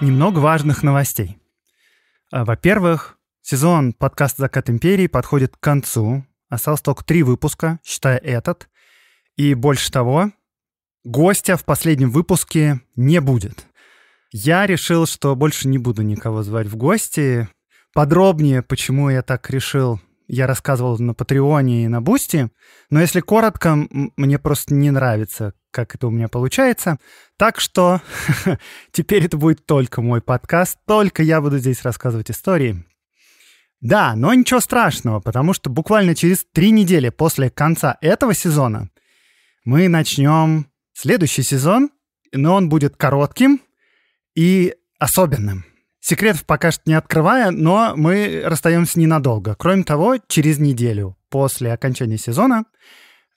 Немного важных новостей. А, во-первых, сезон подкаста «Закат империи» подходит к концу. Осталось только три выпуска, считая этот. И больше того, гостя в последнем выпуске не будет. Я решил, что больше не буду никого звать в гости. Подробнее, почему я так решил, я рассказывал на Патреоне и на Бусти. Но если коротко, мне просто не нравится, как это у меня получается. Так что теперь это будет только мой подкаст, только я буду здесь рассказывать истории. Да, но ничего страшного, потому что буквально через три недели после конца этого сезона мы начнем следующий сезон, но он будет коротким и особенным. Секретов пока что не открывая, но мы расстаемся ненадолго. Кроме того, через неделю после окончания сезона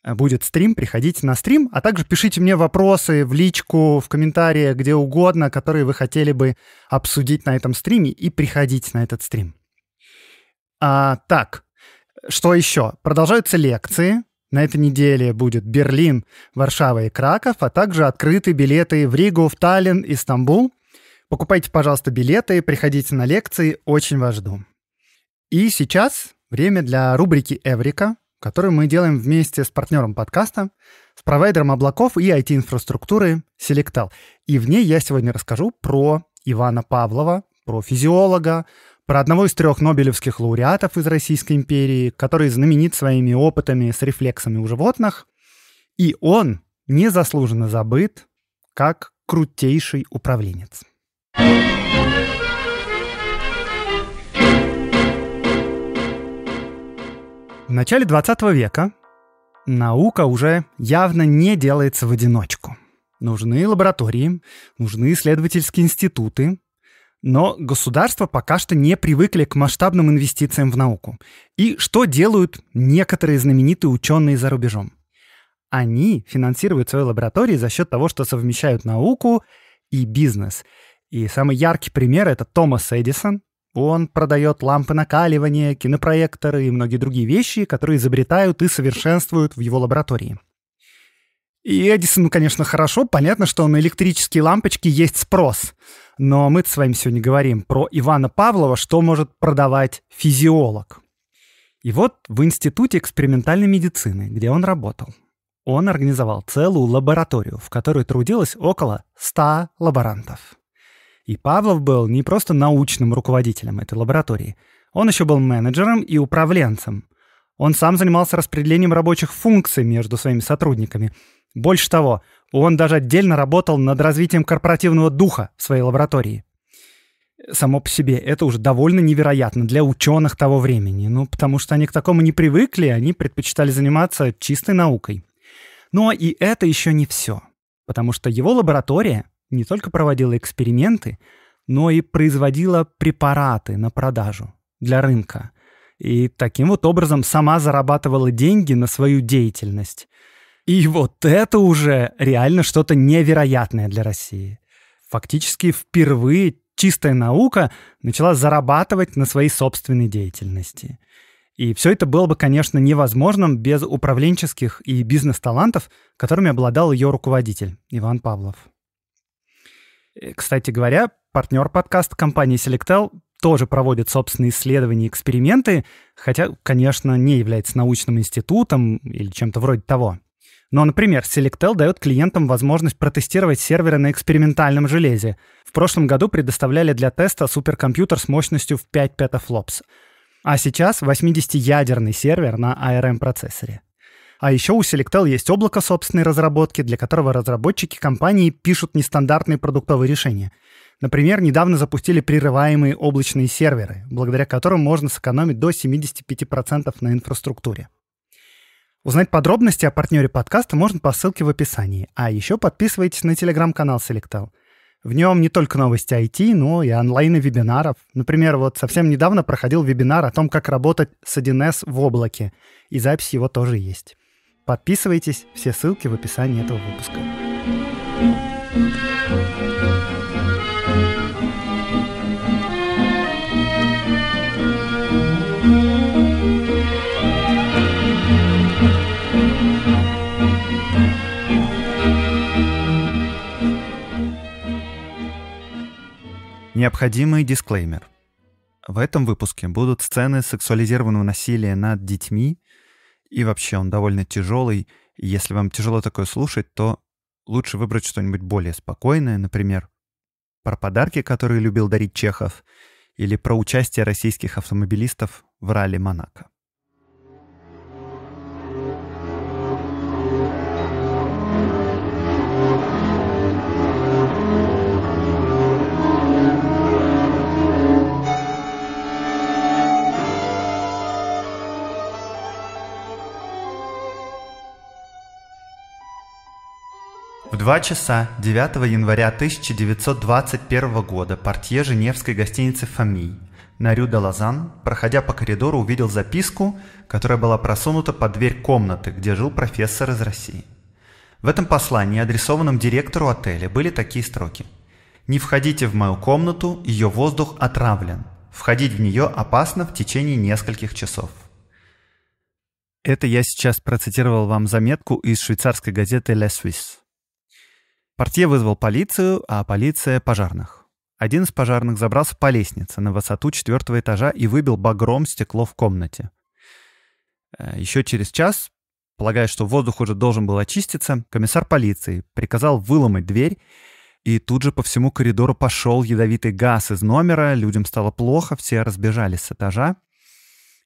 Э, будет стрим, приходите на стрим, а также пишите мне вопросы в личку, в комментариях, где угодно, которые вы хотели бы обсудить на этом стриме, и приходите на этот стрим. А, так, что еще? Продолжаются лекции. На этой неделе будет Берлин, Варшава и Краков, а также открыты билеты в Ригу, в Таллин и Стамбул. Покупайте, пожалуйста, билеты, приходите на лекции, очень вас жду. И сейчас время для рубрики «Эврика», который мы делаем вместе с партнером подкаста, с провайдером облаков и IT-инфраструктуры Selectal. И в ней я сегодня расскажу про Ивана Павлова, про физиолога, про одного из трех нобелевских лауреатов из Российской империи, который знаменит своими опытами с рефлексами у животных. И он незаслуженно забыт как крутейший управленец. В начале 20 века наука уже явно не делается в одиночку. Нужны лаборатории, нужны исследовательские институты, но государства пока что не привыкли к масштабным инвестициям в науку. И что делают некоторые знаменитые ученые за рубежом? Они финансируют свои лаборатории за счет того, что совмещают науку и бизнес. И самый яркий пример — это Томас Эдисон, он продает лампы накаливания, кинопроекторы и многие другие вещи, которые изобретают и совершенствуют в его лаборатории. И Эдисону, конечно, хорошо, понятно, что на электрические лампочки есть спрос. Но мы с вами сегодня говорим про Ивана Павлова, что может продавать физиолог. И вот в Институте экспериментальной медицины, где он работал, он организовал целую лабораторию, в которой трудилось около 100 лаборантов. И Павлов был не просто научным руководителем этой лаборатории. Он еще был менеджером и управленцем. Он сам занимался распределением рабочих функций между своими сотрудниками. Больше того, он даже отдельно работал над развитием корпоративного духа в своей лаборатории. Само по себе это уже довольно невероятно для ученых того времени, ну, потому что они к такому не привыкли, они предпочитали заниматься чистой наукой. Но и это еще не все, потому что его лаборатория не только проводила эксперименты, но и производила препараты на продажу для рынка. И таким вот образом сама зарабатывала деньги на свою деятельность. И вот это уже реально что-то невероятное для России. Фактически впервые чистая наука начала зарабатывать на своей собственной деятельности. И все это было бы, конечно, невозможным без управленческих и бизнес-талантов, которыми обладал ее руководитель Иван Павлов. Э, кстати говоря, партнер подкаста компании Selectel тоже проводит собственные исследования и эксперименты, хотя, конечно, не является научным институтом или чем-то вроде того. Но, например, Selectel дает клиентам возможность протестировать серверы на экспериментальном железе. В прошлом году предоставляли для теста суперкомпьютер с мощностью в 5 петафлопс. А сейчас 80-ядерный сервер на ARM-процессоре. А еще у Selectel есть облако собственной разработки, для которого разработчики компании пишут нестандартные продуктовые решения. Например, недавно запустили прерываемые облачные серверы, благодаря которым можно сэкономить до 75% на инфраструктуре. Узнать подробности о партнере подкаста можно по ссылке в описании. А еще подписывайтесь на телеграм-канал Selectel. В нем не только новости IT, но и онлайн вебинаров. Например, вот совсем недавно проходил вебинар о том, как работать с 1С в облаке, и запись его тоже есть. Подписывайтесь, все ссылки в описании этого выпуска. Необходимый дисклеймер. В этом выпуске будут сцены сексуализированного насилия над детьми и вообще он довольно тяжелый. Если вам тяжело такое слушать, то лучше выбрать что-нибудь более спокойное, например, про подарки, которые любил дарить Чехов, или про участие российских автомобилистов в ралли Монако. 2 часа 9 января 1921 года портье Женевской гостиницы Фамий на Рю де Лозан, проходя по коридору, увидел записку, которая была просунута под дверь комнаты, где жил профессор из России. В этом послании, адресованном директору отеля, были такие строки. «Не входите в мою комнату, ее воздух отравлен. Входить в нее опасно в течение нескольких часов». Это я сейчас процитировал вам заметку из швейцарской газеты «La Suisse». Портье вызвал полицию, а полиция — пожарных. Один из пожарных забрался по лестнице на высоту четвертого этажа и выбил багром стекло в комнате. Э, Еще через час, полагая, что воздух уже должен был очиститься, комиссар полиции приказал выломать дверь, и тут же по всему коридору пошел ядовитый газ из номера, людям стало плохо, все разбежались с этажа.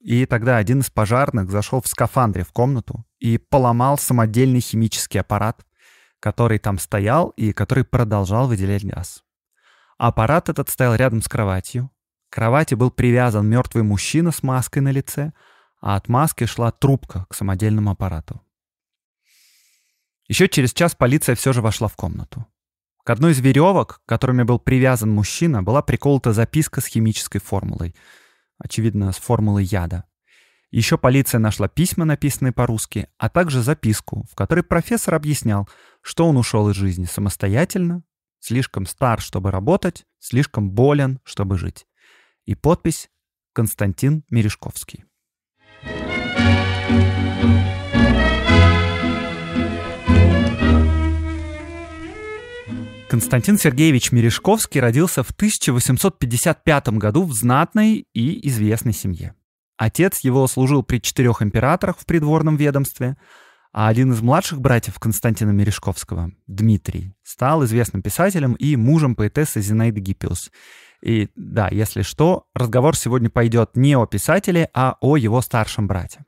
И тогда один из пожарных зашел в скафандре в комнату и поломал самодельный химический аппарат, который там стоял и который продолжал выделять газ. Аппарат этот стоял рядом с кроватью. К кровати был привязан мертвый мужчина с маской на лице, а от маски шла трубка к самодельному аппарату. Еще через час полиция все же вошла в комнату. К одной из веревок, которыми был привязан мужчина, была приколота записка с химической формулой. Очевидно, с формулой яда. Еще полиция нашла письма, написанные по-русски, а также записку, в которой профессор объяснял, что он ушел из жизни самостоятельно, слишком стар, чтобы работать, слишком болен, чтобы жить. И подпись Константин Мережковский. Константин Сергеевич Мережковский родился в 1855 году в знатной и известной семье. Отец его служил при четырех императорах в придворном ведомстве, а один из младших братьев Константина Мережковского, Дмитрий, стал известным писателем и мужем поэтессы Зинаиды Гиппиус. И да, если что, разговор сегодня пойдет не о писателе, а о его старшем брате.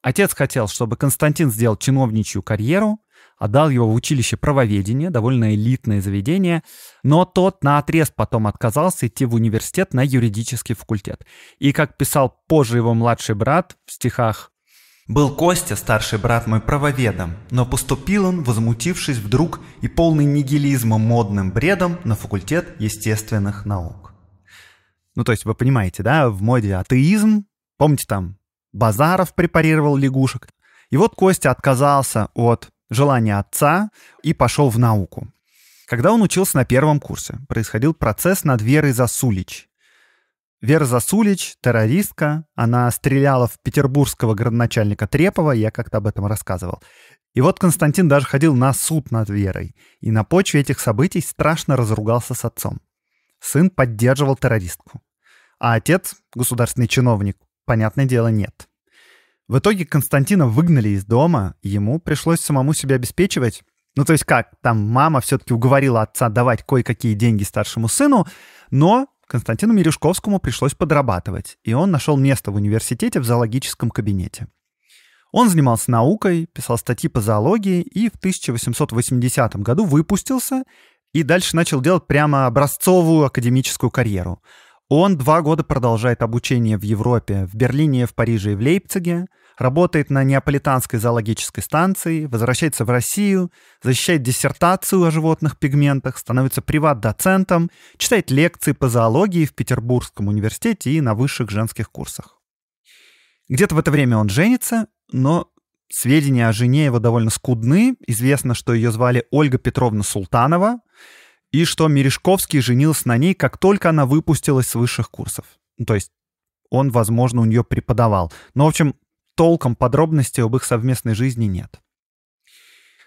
Отец хотел, чтобы Константин сделал чиновничью карьеру, отдал его в училище правоведения, довольно элитное заведение, но тот на отрез потом отказался идти в университет на юридический факультет. И, как писал позже его младший брат в стихах «Был Костя, старший брат мой, правоведом, но поступил он, возмутившись вдруг и полный нигилизма модным бредом на факультет естественных наук». Ну, то есть вы понимаете, да, в моде атеизм, помните там, Базаров препарировал лягушек. И вот Костя отказался от желание отца и пошел в науку. Когда он учился на первом курсе, происходил процесс над Верой Засулич. Вера Засулич, террористка, она стреляла в петербургского городначальника Трепова, я как-то об этом рассказывал. И вот Константин даже ходил на суд над Верой, и на почве этих событий страшно разругался с отцом. Сын поддерживал террористку. А отец, государственный чиновник, понятное дело, нет. В итоге Константина выгнали из дома, ему пришлось самому себя обеспечивать. Ну, то есть как, там мама все-таки уговорила отца давать кое-какие деньги старшему сыну, но Константину Мережковскому пришлось подрабатывать, и он нашел место в университете в зоологическом кабинете. Он занимался наукой, писал статьи по зоологии и в 1880 году выпустился и дальше начал делать прямо образцовую академическую карьеру. Он два года продолжает обучение в Европе, в Берлине, в Париже и в Лейпциге, работает на неаполитанской зоологической станции, возвращается в Россию, защищает диссертацию о животных пигментах, становится приват-доцентом, читает лекции по зоологии в Петербургском университете и на высших женских курсах. Где-то в это время он женится, но сведения о жене его довольно скудны. Известно, что ее звали Ольга Петровна Султанова – и что Мережковский женился на ней, как только она выпустилась с высших курсов. Ну, то есть он, возможно, у нее преподавал. Но, в общем, толком подробностей об их совместной жизни нет.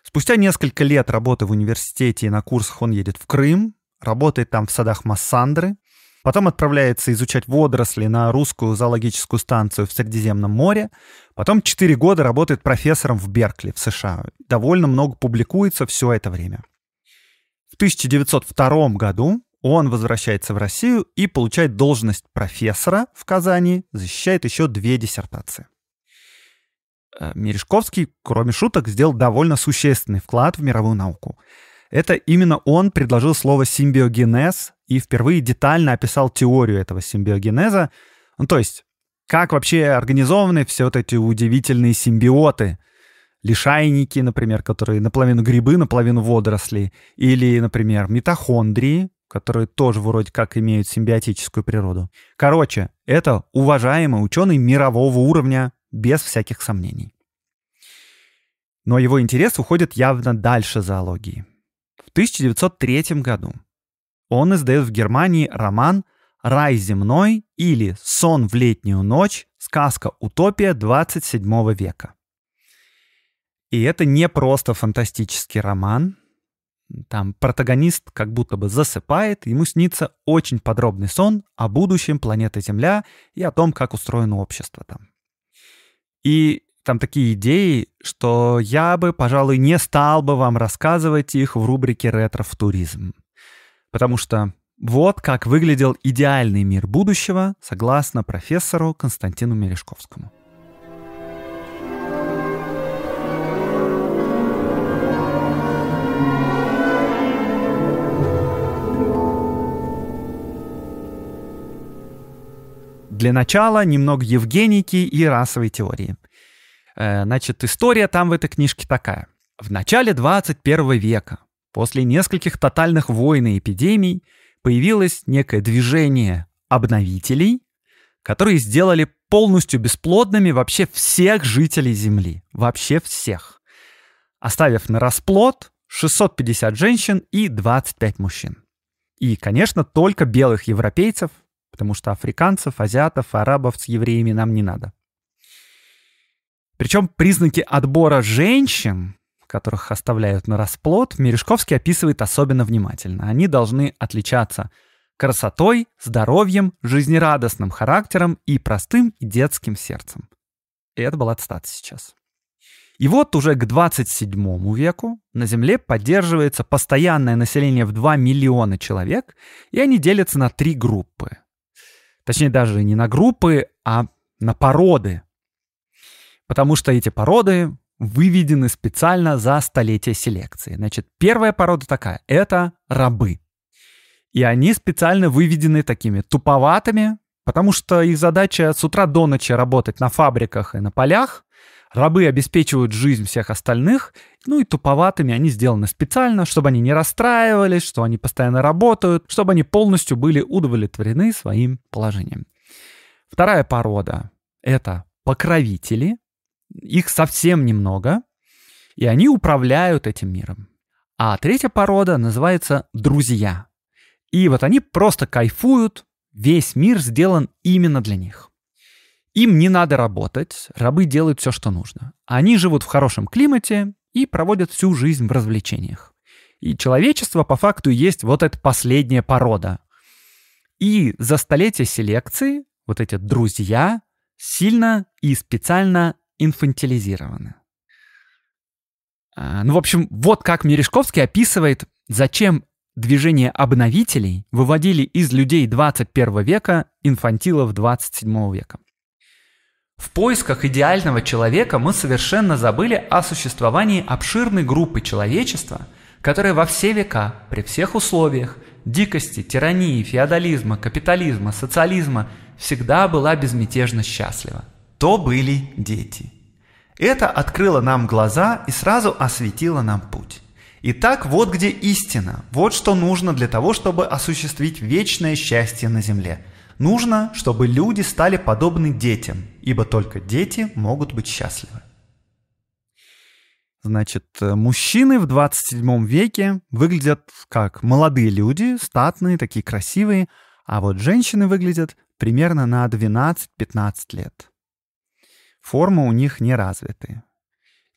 Спустя несколько лет работы в университете и на курсах он едет в Крым, работает там в садах Массандры, потом отправляется изучать водоросли на русскую зоологическую станцию в Средиземном море, потом 4 года работает профессором в Беркли в США. Довольно много публикуется все это время. 1902 году он возвращается в Россию и получает должность профессора в Казани, защищает еще две диссертации. Э, Мережковский, кроме шуток, сделал довольно существенный вклад в мировую науку. Это именно он предложил слово «симбиогенез» и впервые детально описал теорию этого симбиогенеза, ну, то есть как вообще организованы все вот эти удивительные симбиоты, лишайники, например, которые наполовину грибы, наполовину водоросли, или, например, митохондрии, которые тоже вроде как имеют симбиотическую природу. Короче, это уважаемый ученый мирового уровня, без всяких сомнений. Но его интерес уходит явно дальше зоологии. В 1903 году он издает в Германии роман «Рай земной» или «Сон в летнюю ночь. Сказка-утопия 27 века». И это не просто фантастический роман. Там протагонист как будто бы засыпает, ему снится очень подробный сон о будущем планеты Земля и о том, как устроено общество там. И там такие идеи, что я бы, пожалуй, не стал бы вам рассказывать их в рубрике ретро в туризм, Потому что вот как выглядел идеальный мир будущего, согласно профессору Константину Мережковскому. для начала немного Евгеники и расовой теории. Э, значит, история там в этой книжке такая. В начале 21 века, после нескольких тотальных войн и эпидемий, появилось некое движение обновителей, которые сделали полностью бесплодными вообще всех жителей Земли. Вообще всех. Оставив на расплод 650 женщин и 25 мужчин. И, конечно, только белых европейцев, потому что африканцев, азиатов, арабов с евреями нам не надо. Причем признаки отбора женщин, которых оставляют на расплод, Мережковский описывает особенно внимательно. Они должны отличаться красотой, здоровьем, жизнерадостным характером и простым и детским сердцем. И это была цитата сейчас. И вот уже к 27 веку на Земле поддерживается постоянное население в 2 миллиона человек, и они делятся на три группы. Точнее, даже не на группы, а на породы. Потому что эти породы выведены специально за столетие селекции. Значит, первая порода такая — это рабы. И они специально выведены такими туповатыми, потому что их задача с утра до ночи работать на фабриках и на полях, Рабы обеспечивают жизнь всех остальных, ну и туповатыми они сделаны специально, чтобы они не расстраивались, что они постоянно работают, чтобы они полностью были удовлетворены своим положением. Вторая порода — это покровители. Их совсем немного, и они управляют этим миром. А третья порода называется друзья. И вот они просто кайфуют, весь мир сделан именно для них. Им не надо работать, рабы делают все, что нужно. Они живут в хорошем климате и проводят всю жизнь в развлечениях. И человечество по факту есть вот эта последняя порода. И за столетия селекции вот эти друзья сильно и специально инфантилизированы. А, ну, в общем, вот как Мережковский описывает, зачем движение обновителей выводили из людей 21 века инфантилов 27 века. В поисках идеального человека мы совершенно забыли о существовании обширной группы человечества, которая во все века, при всех условиях, дикости, тирании, феодализма, капитализма, социализма, всегда была безмятежно счастлива. То были дети. Это открыло нам глаза и сразу осветило нам путь. Итак, вот где истина, вот что нужно для того, чтобы осуществить вечное счастье на земле – Нужно, чтобы люди стали подобны детям, ибо только дети могут быть счастливы. Значит, э, мужчины в 27 веке выглядят как молодые люди, статные, такие красивые, а вот женщины выглядят примерно на 12-15 лет. Формы у них не развиты.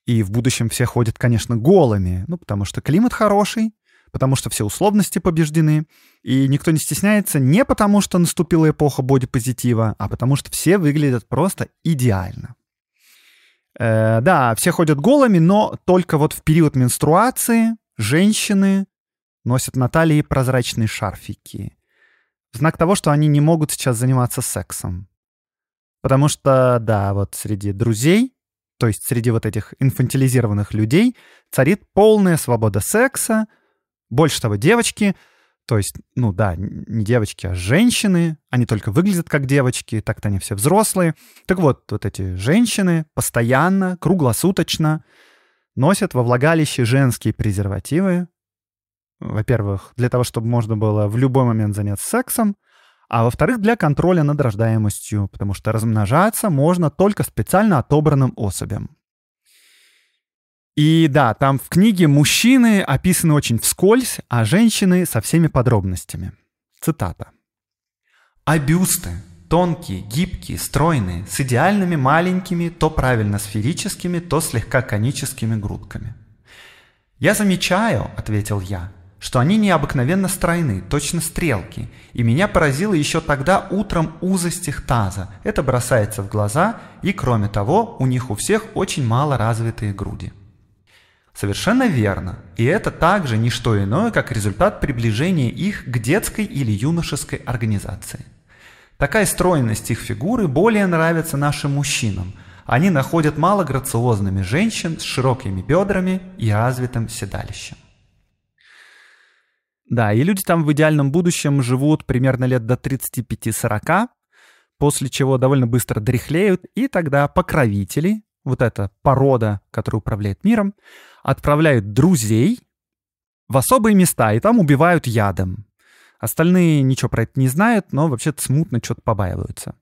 И в будущем все ходят, конечно, голыми, ну, потому что климат хороший, потому что все условности побеждены, и никто не стесняется не потому, что наступила эпоха бодипозитива, а потому что все выглядят просто идеально. Э, да, все ходят голыми, но только вот в период менструации женщины носят на талии прозрачные шарфики. В знак того, что они не могут сейчас заниматься сексом. Потому что, да, вот среди друзей, то есть среди вот этих инфантилизированных людей, царит полная свобода секса — больше того, девочки, то есть, ну да, не девочки, а женщины, они только выглядят как девочки, так-то они все взрослые. Так вот, вот эти женщины постоянно, круглосуточно носят во влагалище женские презервативы. Во-первых, для того, чтобы можно было в любой момент заняться сексом, а во-вторых, для контроля над рождаемостью, потому что размножаться можно только специально отобранным особям. И да, там в книге мужчины описаны очень вскользь, а женщины со всеми подробностями. Цитата. А бюсты тонкие, гибкие, стройные, с идеальными маленькими, то правильно сферическими, то слегка коническими грудками. «Я замечаю», — ответил я, — «что они необыкновенно стройны, точно стрелки, и меня поразило еще тогда утром узость их таза, это бросается в глаза, и кроме того, у них у всех очень мало развитые груди». Совершенно верно. И это также не что иное, как результат приближения их к детской или юношеской организации. Такая стройность их фигуры более нравится нашим мужчинам. Они находят мало грациозными женщин с широкими бедрами и развитым седалищем. Да, и люди там в идеальном будущем живут примерно лет до 35-40, после чего довольно быстро дряхлеют, и тогда покровители, вот эта порода, которая управляет миром, отправляют друзей в особые места, и там убивают ядом. Остальные ничего про это не знают, но вообще-то смутно что-то побаиваются.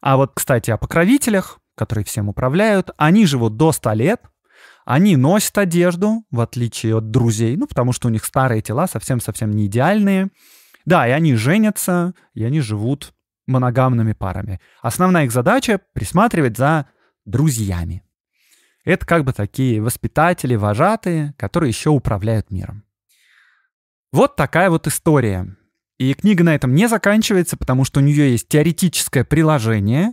А вот, кстати, о покровителях, которые всем управляют, они живут до 100 лет, они носят одежду, в отличие от друзей, ну, потому что у них старые тела совсем-совсем не идеальные. Да, и они женятся, и они живут моногамными парами. Основная их задача — присматривать за друзьями. Это как бы такие воспитатели, вожатые, которые еще управляют миром. Вот такая вот история. И книга на этом не заканчивается, потому что у нее есть теоретическое приложение.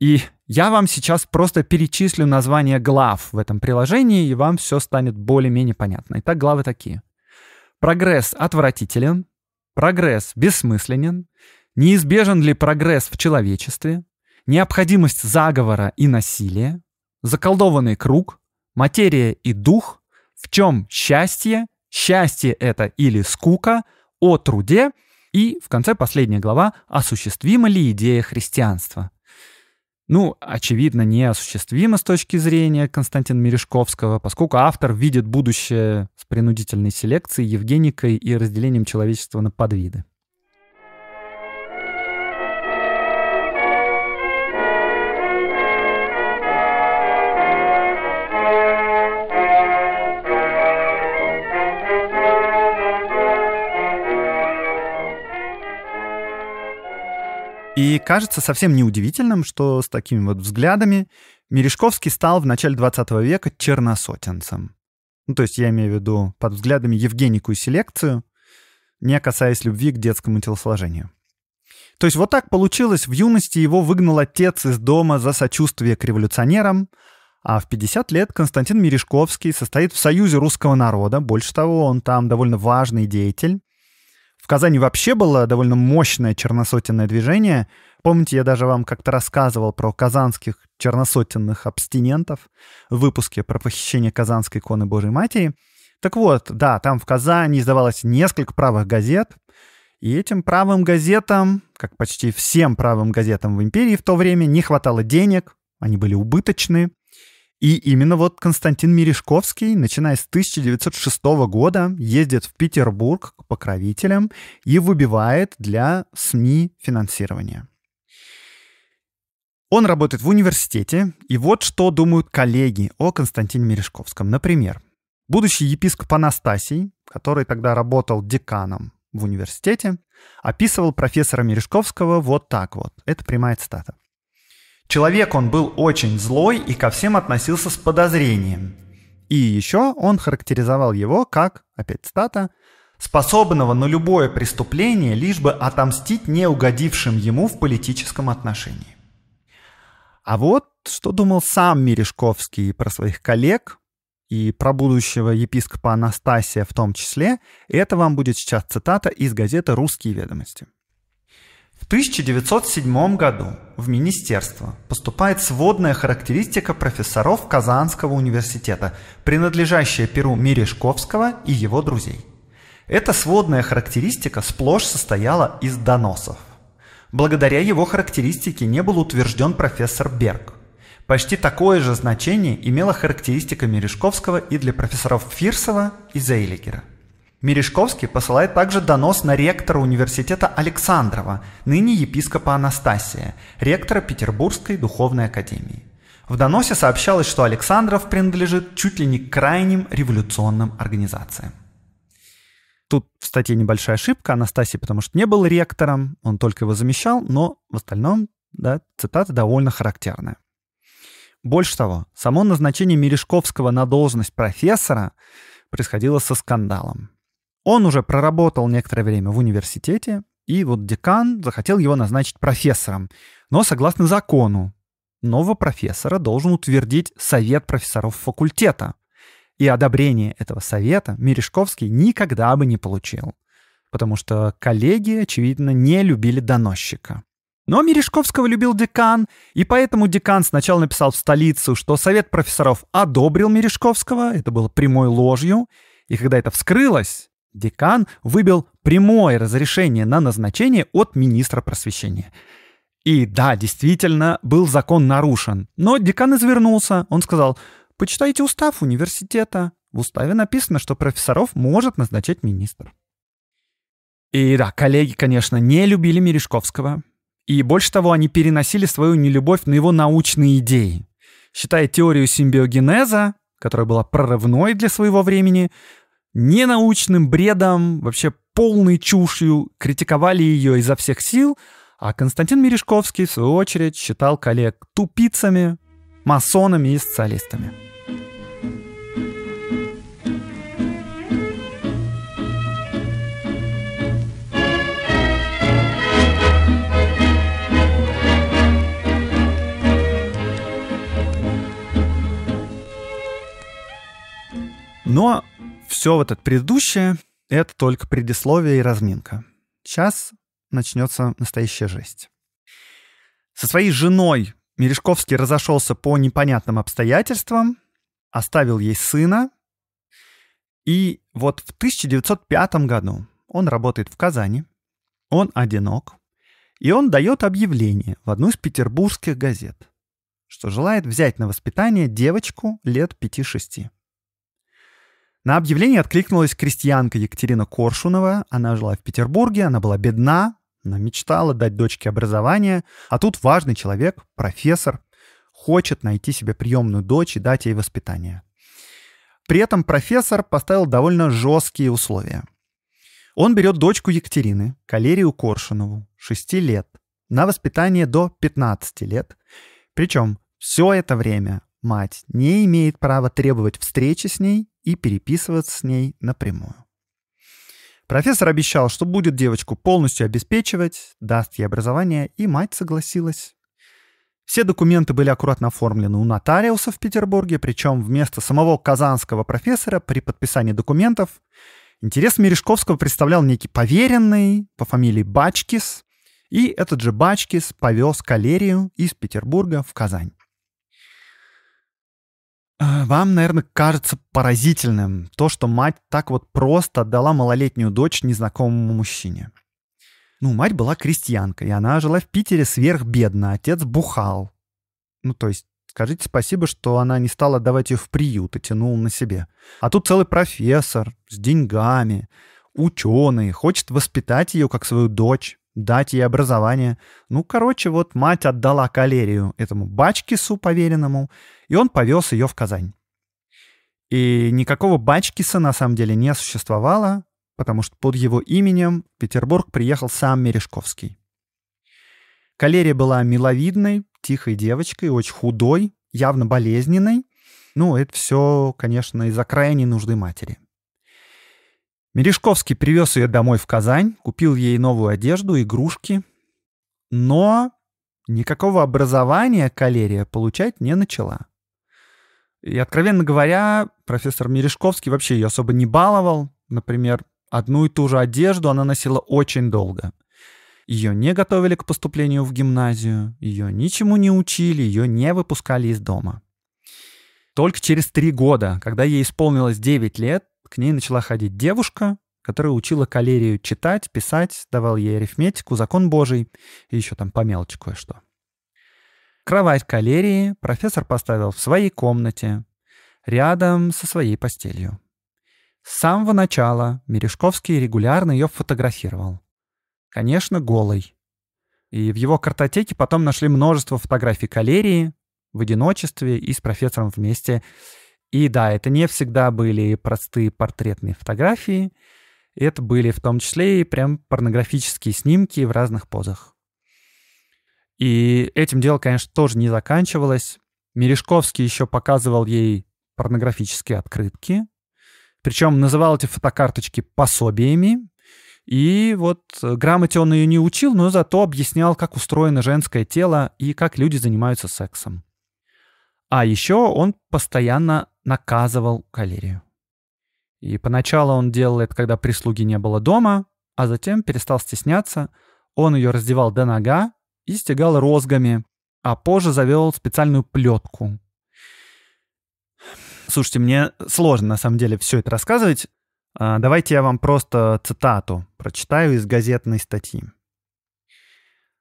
И я вам сейчас просто перечислю название глав в этом приложении, и вам все станет более-менее понятно. Итак, главы такие. Прогресс отвратителен, прогресс бессмысленен, неизбежен ли прогресс в человечестве, необходимость заговора и насилия, заколдованный круг, материя и дух, в чем счастье, счастье это или скука, о труде и, в конце последняя глава, осуществима ли идея христианства. Ну, очевидно, неосуществимо с точки зрения Константина Мережковского, поскольку автор видит будущее с принудительной селекцией, евгеникой и разделением человечества на подвиды. И кажется совсем неудивительным, что с такими вот взглядами Мережковский стал в начале 20 века черносотенцем. Ну, то есть я имею в виду под взглядами Евгенику и селекцию, не касаясь любви к детскому телосложению. То есть вот так получилось, в юности его выгнал отец из дома за сочувствие к революционерам, а в 50 лет Константин Мережковский состоит в Союзе русского народа, больше того, он там довольно важный деятель, в Казани вообще было довольно мощное черносотенное движение. Помните, я даже вам как-то рассказывал про казанских черносотенных абстинентов в выпуске про похищение казанской иконы Божьей Матери. Так вот, да, там в Казани издавалось несколько правых газет, и этим правым газетам, как почти всем правым газетам в империи в то время, не хватало денег, они были убыточны, и именно вот Константин Мережковский, начиная с 1906 года, ездит в Петербург к покровителям и выбивает для СМИ финансирование. Он работает в университете, и вот что думают коллеги о Константине Мережковском. Например, будущий епископ Анастасий, который тогда работал деканом в университете, описывал профессора Мережковского вот так вот. Это прямая цитата. Человек он был очень злой и ко всем относился с подозрением. И еще он характеризовал его как, опять цитата, «способного на любое преступление, лишь бы отомстить неугодившим ему в политическом отношении». А вот что думал сам Мережковский про своих коллег и про будущего епископа Анастасия в том числе, это вам будет сейчас цитата из газеты «Русские ведомости». В 1907 году в министерство поступает сводная характеристика профессоров Казанского университета, принадлежащая перу Мирешковского и его друзей. Эта сводная характеристика сплошь состояла из доносов. Благодаря его характеристике не был утвержден профессор Берг. Почти такое же значение имела характеристика Мережковского и для профессоров Фирсова и Зейлигера. Мережковский посылает также донос на ректора университета Александрова, ныне епископа Анастасия, ректора Петербургской духовной академии. В доносе сообщалось, что Александров принадлежит чуть ли не крайним революционным организациям. Тут в статье небольшая ошибка Анастасии, потому что не был ректором, он только его замещал, но в остальном да, цитата довольно характерная. Больше того, само назначение Мережковского на должность профессора происходило со скандалом. Он уже проработал некоторое время в университете, и вот декан захотел его назначить профессором. Но согласно закону, нового профессора должен утвердить совет профессоров факультета. И одобрение этого совета Мережковский никогда бы не получил, потому что коллеги, очевидно, не любили доносчика. Но Мережковского любил декан, и поэтому декан сначала написал в столицу, что совет профессоров одобрил Мережковского, это было прямой ложью, и когда это вскрылось, Декан выбил прямое разрешение на назначение от министра просвещения. И да, действительно, был закон нарушен. Но декан извернулся. Он сказал, почитайте устав университета. В уставе написано, что профессоров может назначать министр. И да, коллеги, конечно, не любили Мережковского. И больше того, они переносили свою нелюбовь на его научные идеи. Считая теорию симбиогенеза, которая была прорывной для своего времени, ненаучным бредом, вообще полной чушью, критиковали ее изо всех сил, а Константин Мережковский, в свою очередь, считал коллег тупицами, масонами и социалистами. Но все вот это предыдущее — это только предисловие и разминка. Сейчас начнется настоящая жесть. Со своей женой Мережковский разошелся по непонятным обстоятельствам, оставил ей сына, и вот в 1905 году он работает в Казани, он одинок, и он дает объявление в одну из петербургских газет, что желает взять на воспитание девочку лет 5-6. На объявление откликнулась крестьянка Екатерина Коршунова. Она жила в Петербурге, она была бедна, она мечтала дать дочке образование, а тут важный человек, профессор, хочет найти себе приемную дочь и дать ей воспитание. При этом профессор поставил довольно жесткие условия. Он берет дочку Екатерины, Калерию Коршунову, 6 лет, на воспитание до 15 лет. Причем все это время мать не имеет права требовать встречи с ней и переписываться с ней напрямую. Профессор обещал, что будет девочку полностью обеспечивать, даст ей образование, и мать согласилась. Все документы были аккуратно оформлены у нотариуса в Петербурге, причем вместо самого казанского профессора при подписании документов интерес Мережковского представлял некий поверенный по фамилии Бачкис, и этот же Бачкис повез калерию из Петербурга в Казань. Э, вам, наверное, кажется поразительным то, что мать так вот просто отдала малолетнюю дочь незнакомому мужчине. Ну, мать была крестьянка, и она жила в Питере сверхбедно, отец бухал. Ну, то есть, скажите спасибо, что она не стала отдавать ее в приют и тянула на себе. А тут целый профессор с деньгами, ученый, хочет воспитать ее как свою дочь дать ей образование. Ну, короче, вот мать отдала калерию этому Бачкису поверенному, и он повез ее в Казань. И никакого Бачкиса на самом деле не существовало, потому что под его именем в Петербург приехал сам Мережковский. Калерия была миловидной, тихой девочкой, очень худой, явно болезненной. Ну, это все, конечно, из-за крайней нужды матери – Мережковский привез ее домой в Казань, купил ей новую одежду, игрушки. Но никакого образования калерия получать не начала. И, откровенно говоря, профессор Мережковский вообще ее особо не баловал. Например, одну и ту же одежду она носила очень долго. Ее не готовили к поступлению в гимназию, ее ничему не учили, ее не выпускали из дома. Только через три года, когда ей исполнилось 9 лет, к ней начала ходить девушка, которая учила калерию читать, писать, давал ей арифметику, закон божий и еще там по мелочи кое-что. Кровать калерии профессор поставил в своей комнате, рядом со своей постелью. С самого начала Мережковский регулярно ее фотографировал. Конечно, голой. И в его картотеке потом нашли множество фотографий калерии в одиночестве и с профессором вместе, и да, это не всегда были простые портретные фотографии, это были в том числе и прям порнографические снимки в разных позах. И этим дело, конечно, тоже не заканчивалось. Мережковский еще показывал ей порнографические открытки, причем называл эти фотокарточки пособиями. И вот э, грамоте он ее не учил, но зато объяснял, как устроено женское тело и как люди занимаются сексом. А еще он постоянно наказывал калерию. И поначалу он делал это, когда прислуги не было дома, а затем перестал стесняться. Он ее раздевал до нога и стегал розгами, а позже завел специальную плетку. Слушайте, мне сложно на самом деле все это рассказывать. А, давайте я вам просто цитату прочитаю из газетной статьи.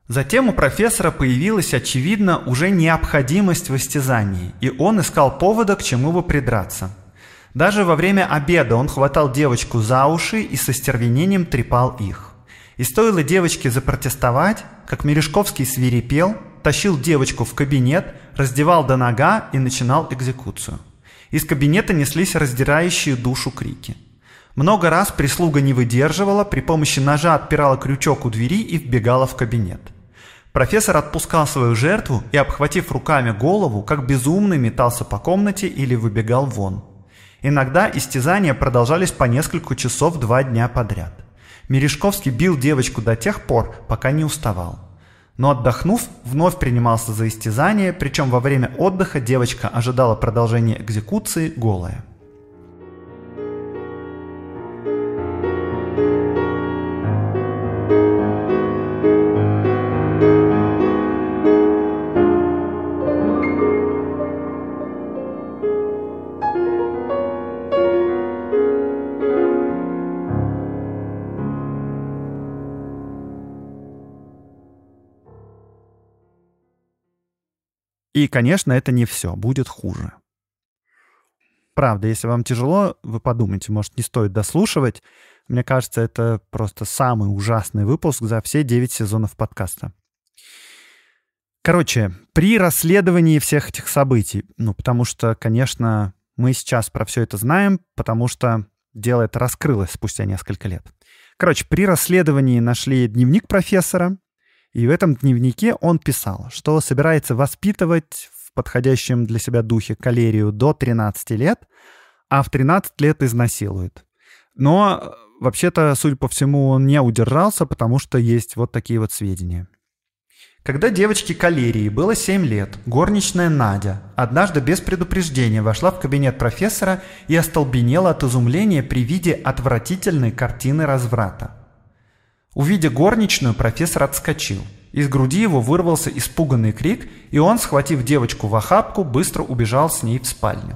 Затем у профессора появилась, очевидно, уже необходимость в истязании, и он искал повода, к чему бы придраться. Даже во время обеда он хватал девочку за уши и со стервенением трепал их. И стоило девочке запротестовать, как Мережковский свирепел, тащил девочку в кабинет, раздевал до нога и начинал экзекуцию. Из кабинета неслись раздирающие душу крики. Много раз прислуга не выдерживала, при помощи ножа отпирала крючок у двери и вбегала в кабинет. Профессор отпускал свою жертву и, обхватив руками голову, как безумный метался по комнате или выбегал вон. Иногда истязания продолжались по несколько часов два дня подряд. Мережковский бил девочку до тех пор, пока не уставал. Но отдохнув, вновь принимался за истязание, причем во время отдыха девочка ожидала продолжения экзекуции голая. И, конечно, это не все, будет хуже. Правда, если вам тяжело, вы подумайте, может, не стоит дослушивать. Мне кажется, это просто самый ужасный выпуск за все 9 сезонов подкаста. Короче, при расследовании всех этих событий, ну, потому что, конечно, мы сейчас про все это знаем, потому что дело это раскрылось спустя несколько лет. Короче, при расследовании нашли дневник профессора, и в этом дневнике он писал, что собирается воспитывать в подходящем для себя духе калерию до 13 лет, а в 13 лет изнасилует. Но э, вообще-то, судя по всему, он не удержался, потому что есть вот такие вот сведения. Когда девочке Калерии было 7 лет, горничная Надя однажды без предупреждения вошла в кабинет профессора и остолбенела от изумления при виде отвратительной картины разврата. Увидя горничную, профессор отскочил. Из груди его вырвался испуганный крик, и он, схватив девочку в охапку, быстро убежал с ней в спальню.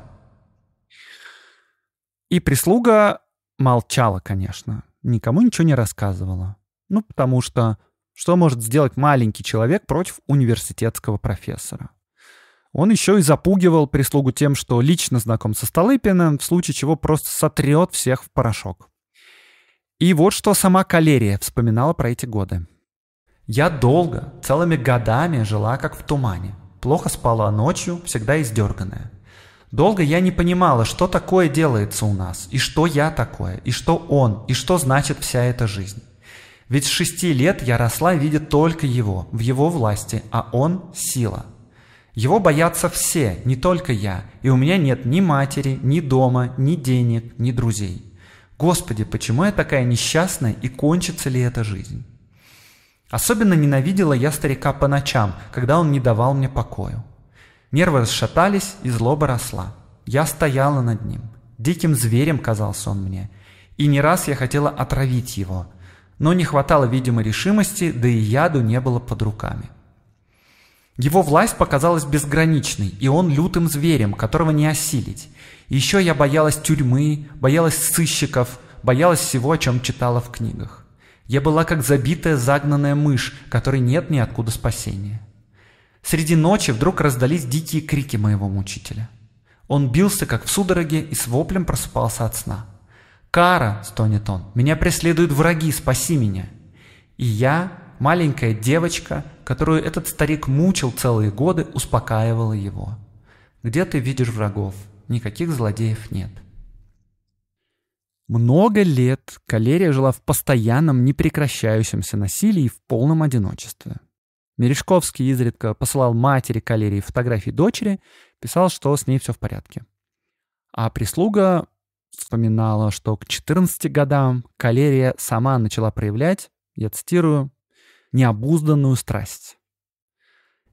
И прислуга молчала, конечно, никому ничего не рассказывала. Ну, потому что что может сделать маленький человек против университетского профессора? Он еще и запугивал прислугу тем, что лично знаком со Столыпиным, в случае чего просто сотрет всех в порошок. И вот что сама Калерия вспоминала про эти годы. «Я долго, целыми годами жила как в тумане. Плохо спала ночью, всегда издерганная. Долго я не понимала, что такое делается у нас, и что я такое, и что он, и что значит вся эта жизнь. Ведь с шести лет я росла, видя только его, в его власти, а он – сила. Его боятся все, не только я, и у меня нет ни матери, ни дома, ни денег, ни друзей. Господи, почему я такая несчастная и кончится ли эта жизнь? Особенно ненавидела я старика по ночам, когда он не давал мне покою. Нервы расшатались и злоба росла. Я стояла над ним. Диким зверем казался он мне. И не раз я хотела отравить его. Но не хватало, видимо, решимости, да и яду не было под руками. Его власть показалась безграничной, и он лютым зверем, которого не осилить. еще я боялась тюрьмы, боялась сыщиков, боялась всего, о чем читала в книгах. Я была как забитая загнанная мышь, которой нет ниоткуда спасения. Среди ночи вдруг раздались дикие крики моего мучителя. Он бился, как в судороге, и с воплем просыпался от сна. «Кара!» — стонет он. «Меня преследуют враги, спаси меня!» И я, маленькая девочка, которую этот старик мучил целые годы, успокаивала его. «Где ты видишь врагов? Никаких злодеев нет». Много лет Калерия жила в постоянном, непрекращающемся насилии и в полном одиночестве. Мережковский изредка посылал матери Калерии фотографии дочери, писал, что с ней все в порядке. А прислуга вспоминала, что к 14 годам Калерия сама начала проявлять, я цитирую, необузданную страсть.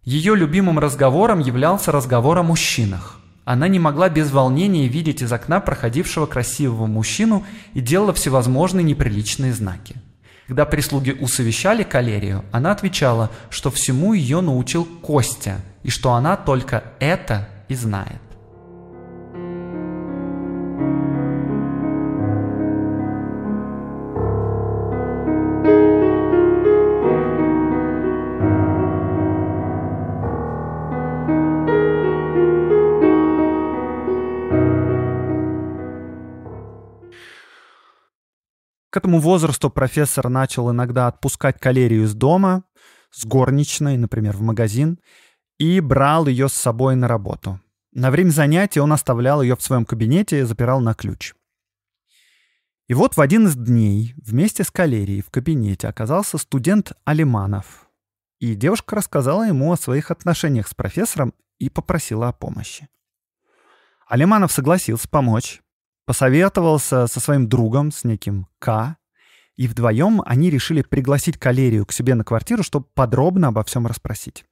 Ее любимым разговором являлся разговор о мужчинах. Она не могла без волнения видеть из окна проходившего красивого мужчину и делала всевозможные неприличные знаки. Когда прислуги усовещали калерию, она отвечала, что всему ее научил Костя, и что она только это и знает. К этому возрасту профессор начал иногда отпускать калерию из дома, с горничной, например, в магазин, и брал ее с собой на работу. На время занятий он оставлял ее в своем кабинете и запирал на ключ. И вот в один из дней вместе с калерией в кабинете оказался студент Алиманов. И девушка рассказала ему о своих отношениях с профессором и попросила о помощи. Алиманов согласился помочь, посоветовался со своим другом, с неким К, и вдвоем они решили пригласить Калерию к себе на квартиру, чтобы подробно обо всем расспросить.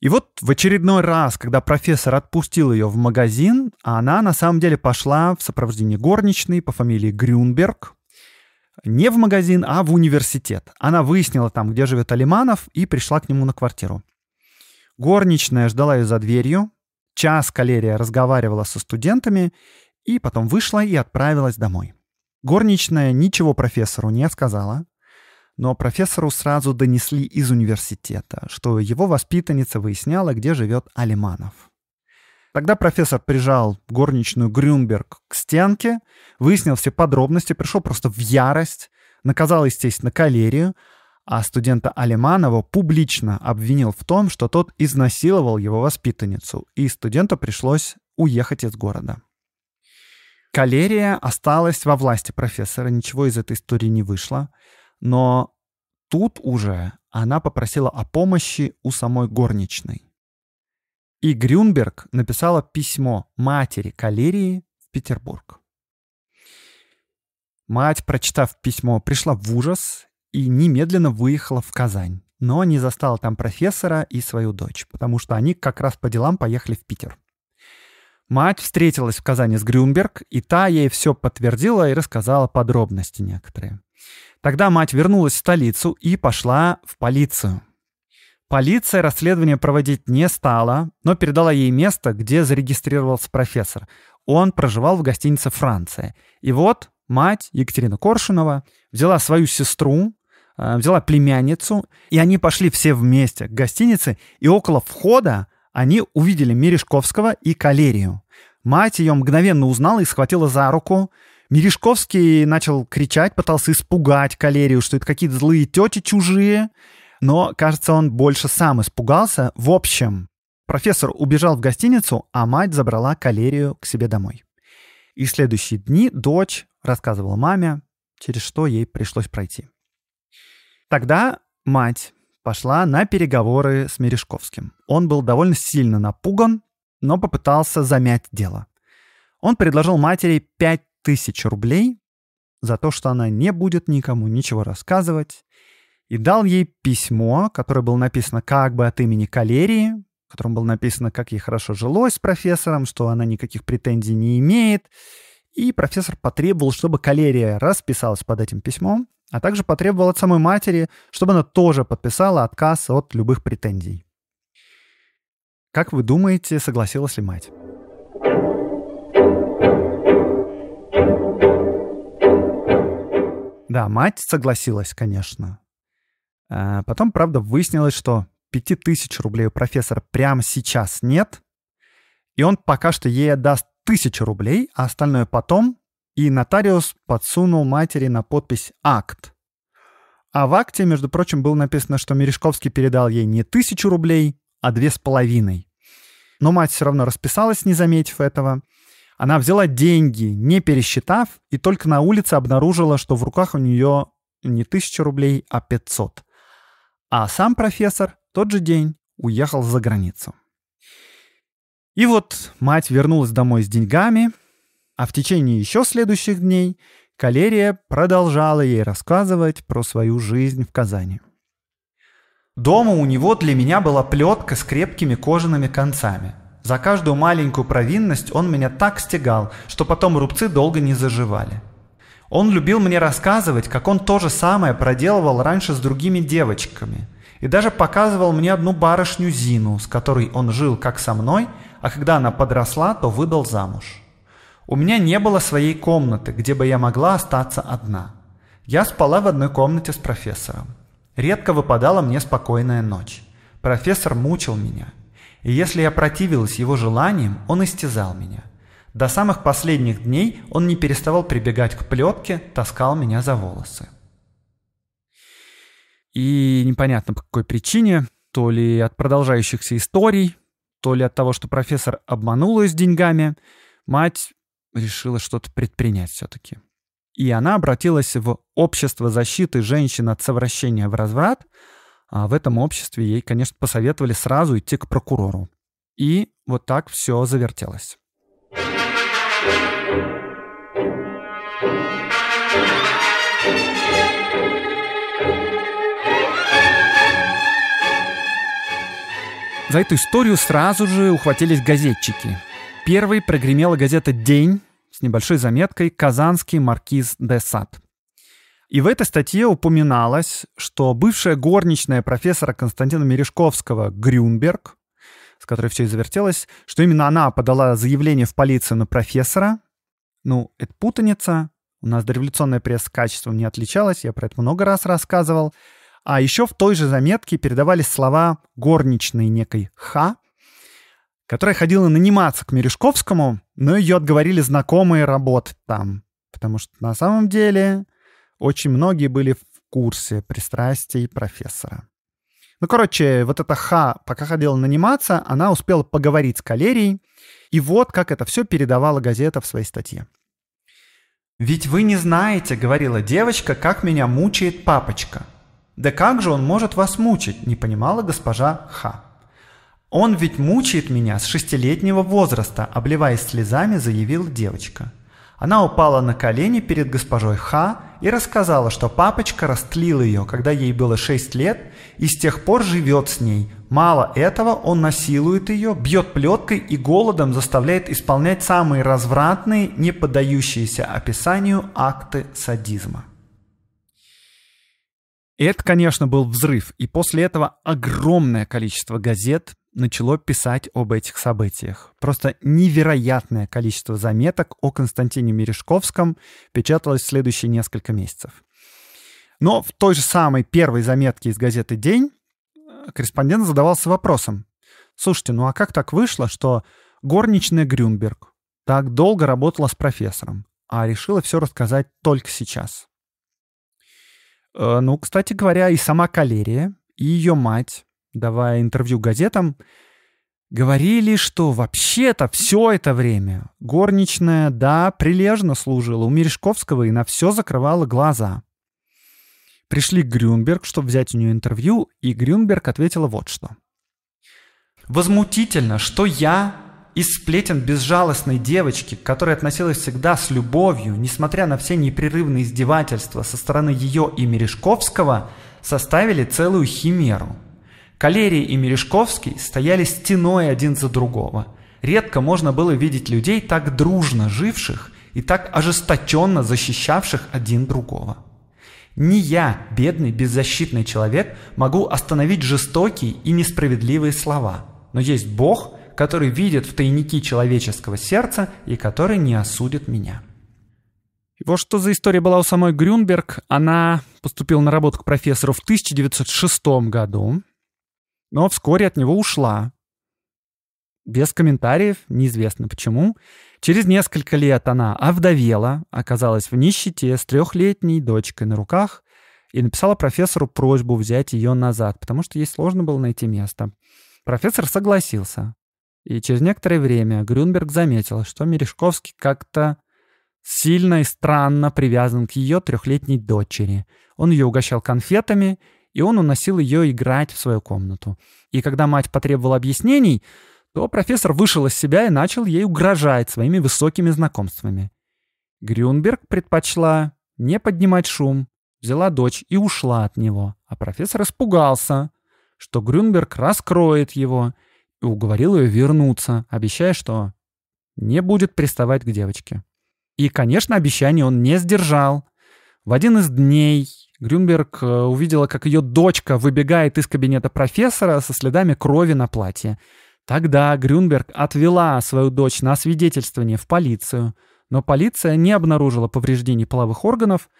И вот в очередной раз, когда профессор отпустил ее в магазин, а она на самом деле пошла в сопровождении горничной по фамилии Грюнберг, не в магазин, а в университет. Она выяснила там, где живет Алиманов, и пришла к нему на квартиру. Горничная ждала ее за дверью. Час Калерия разговаривала со студентами, и потом вышла и отправилась домой. Горничная ничего профессору не сказала, но профессору сразу донесли из университета, что его воспитанница выясняла, где живет Алиманов. Тогда профессор прижал горничную Грюнберг к стенке, выяснил все подробности, пришел просто в ярость, наказал, естественно, калерию, а студента Алиманова публично обвинил в том, что тот изнасиловал его воспитанницу, и студенту пришлось уехать из города. Калерия осталась во власти профессора, ничего из этой истории не вышло. Но тут уже она попросила о помощи у самой горничной. И Грюнберг написала письмо матери Калерии в Петербург. Мать, прочитав письмо, пришла в ужас и немедленно выехала в Казань, но не застала там профессора и свою дочь, потому что они как раз по делам поехали в Питер. Мать встретилась в Казани с Грюнберг, и та ей все подтвердила и рассказала подробности некоторые. Тогда мать вернулась в столицу и пошла в полицию. Полиция расследование проводить не стала, но передала ей место, где зарегистрировался профессор. Он проживал в гостинице «Франция». И вот мать Екатерина Коршунова взяла свою сестру, э, взяла племянницу, и они пошли все вместе к гостинице, и около входа они увидели Мережковского и Калерию. Мать ее мгновенно узнала и схватила за руку. Мережковский начал кричать, пытался испугать Калерию, что это какие-то злые тети чужие. Но, кажется, он больше сам испугался. В общем, профессор убежал в гостиницу, а мать забрала Калерию к себе домой. И в следующие дни дочь рассказывала маме, через что ей пришлось пройти. Тогда мать пошла на переговоры с Мережковским. Он был довольно сильно напуган, но попытался замять дело. Он предложил матери 5000 рублей за то, что она не будет никому ничего рассказывать, и дал ей письмо, которое было написано как бы от имени Калерии, в котором было написано, как ей хорошо жилось с профессором, что она никаких претензий не имеет. И профессор потребовал, чтобы Калерия расписалась под этим письмом а также потребовал от самой матери, чтобы она тоже подписала отказ от любых претензий. Как вы думаете, согласилась ли мать? Да, мать согласилась, конечно. А потом, правда, выяснилось, что 5000 рублей у профессора прямо сейчас нет, и он пока что ей отдаст 1000 рублей, а остальное потом, и нотариус подсунул матери на подпись акт. А в акте, между прочим, было написано, что Мережковский передал ей не тысячу рублей, а две с половиной. Но мать все равно расписалась, не заметив этого. Она взяла деньги, не пересчитав, и только на улице обнаружила, что в руках у нее не тысяча рублей, а 500. А сам профессор тот же день уехал за границу. И вот мать вернулась домой с деньгами – а в течение еще следующих дней Калерия продолжала ей рассказывать про свою жизнь в Казани. Дома у него для меня была плетка с крепкими кожаными концами. За каждую маленькую провинность он меня так стегал, что потом рубцы долго не заживали. Он любил мне рассказывать, как он то же самое проделывал раньше с другими девочками. И даже показывал мне одну барышню Зину, с которой он жил как со мной, а когда она подросла, то выдал замуж. У меня не было своей комнаты, где бы я могла остаться одна. Я спала в одной комнате с профессором. Редко выпадала мне спокойная ночь. Профессор мучил меня. И если я противилась его желаниям, он истязал меня. До самых последних дней он не переставал прибегать к плетке, таскал меня за волосы. И непонятно по какой причине, то ли от продолжающихся историй, то ли от того, что профессор обманул ее с деньгами, мать решила что-то предпринять все-таки. И она обратилась в Общество защиты женщин от совращения в разврат. А в этом обществе ей, конечно, посоветовали сразу идти к прокурору. И вот так все завертелось. За эту историю сразу же ухватились газетчики. Первой прогремела газета «День» с небольшой заметкой «Казанский маркиз де Сад». И в этой статье упоминалось, что бывшая горничная профессора Константина Мережковского Грюнберг, с которой все и завертелось, что именно она подала заявление в полицию на профессора. Ну, это путаница. У нас дореволюционная пресса качеством не отличалась, я про это много раз рассказывал. А еще в той же заметке передавались слова горничной некой Х, которая ходила наниматься к Мережковскому, но ее отговорили знакомые работать там. Потому что на самом деле очень многие были в курсе пристрастий профессора. Ну, короче, вот эта Ха, пока ходила наниматься, она успела поговорить с Калерией, и вот как это все передавала газета в своей статье. «Ведь вы не знаете, — говорила девочка, — как меня мучает папочка. Да как же он может вас мучить, — не понимала госпожа Ха. «Он ведь мучает меня с шестилетнего возраста», – обливаясь слезами, заявила девочка. Она упала на колени перед госпожой Ха и рассказала, что папочка растлил ее, когда ей было шесть лет, и с тех пор живет с ней. Мало этого, он насилует ее, бьет плеткой и голодом заставляет исполнять самые развратные, не поддающиеся описанию акты садизма. это, конечно, был взрыв, и после этого огромное количество газет, начало писать об этих событиях. Просто невероятное количество заметок о Константине Мережковском печаталось в следующие несколько месяцев. Но в той же самой первой заметке из газеты «День» корреспондент задавался вопросом. Слушайте, ну а как так вышло, что горничная Грюнберг так долго работала с профессором, а решила все рассказать только сейчас? Э, ну, кстати говоря, и сама Калерия, и ее мать, давая интервью газетам, говорили, что вообще-то все это время горничная, да, прилежно служила у Мережковского и на все закрывала глаза. Пришли к Грюнберг, чтобы взять у нее интервью, и Грюнберг ответила вот что. «Возмутительно, что я, из сплетен безжалостной девочки, к которой относилась всегда с любовью, несмотря на все непрерывные издевательства со стороны ее и Мережковского, составили целую химеру. Калерий и Мережковский стояли стеной один за другого. Редко можно было видеть людей, так дружно живших и так ожесточенно защищавших один другого. Не я, бедный, беззащитный человек, могу остановить жестокие и несправедливые слова, но есть Бог, который видит в тайнике человеческого сердца и который не осудит меня. вот что за история была у самой Грюнберг. Она поступила на работу к профессору в 1906 году но вскоре от него ушла. Без комментариев, неизвестно почему. Через несколько лет она овдовела, оказалась в нищете с трехлетней дочкой на руках и написала профессору просьбу взять ее назад, потому что ей сложно было найти место. Профессор согласился. И через некоторое время Грюнберг заметил, что Мережковский как-то сильно и странно привязан к ее трехлетней дочери. Он ее угощал конфетами — и он уносил ее играть в свою комнату. И когда мать потребовала объяснений, то профессор вышел из себя и начал ей угрожать своими высокими знакомствами. Грюнберг предпочла не поднимать шум, взяла дочь и ушла от него, а профессор испугался, что Грюнберг раскроет его и уговорил ее вернуться, обещая, что не будет приставать к девочке. И, конечно, обещание он не сдержал. В один из дней Грюнберг э, увидела, как ее дочка выбегает из кабинета профессора со следами крови на платье. Тогда Грюнберг отвела свою дочь на свидетельствование в полицию, но полиция не обнаружила повреждений половых органов,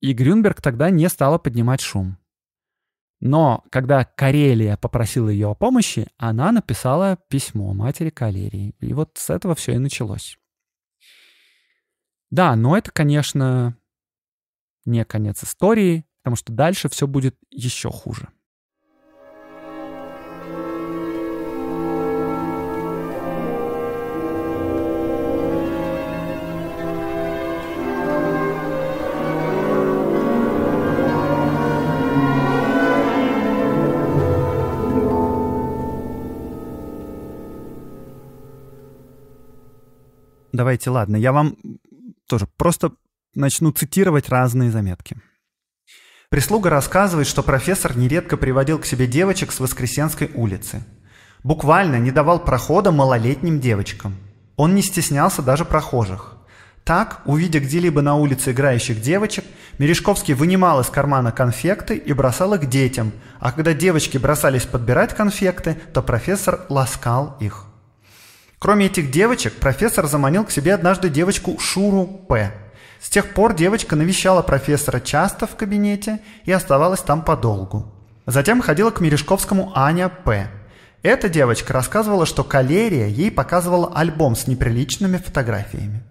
и Грюнберг тогда не стала поднимать шум. Но когда Карелия попросила ее о помощи, она написала письмо матери Калерии. И вот с этого все и началось. Да, но это, конечно, не конец истории, потому что дальше все будет еще хуже. Давайте, ладно, я вам тоже просто начну цитировать разные заметки. Прислуга рассказывает, что профессор нередко приводил к себе девочек с Воскресенской улицы. Буквально не давал прохода малолетним девочкам. Он не стеснялся даже прохожих. Так, увидя где-либо на улице играющих девочек, Мережковский вынимал из кармана конфекты и бросал их детям, а когда девочки бросались подбирать конфекты, то профессор ласкал их. Кроме этих девочек, профессор заманил к себе однажды девочку Шуру П. С тех пор девочка навещала профессора часто в кабинете и оставалась там подолгу. Затем ходила к Мережковскому Аня П. Эта девочка рассказывала, что калерия ей показывала альбом с неприличными фотографиями.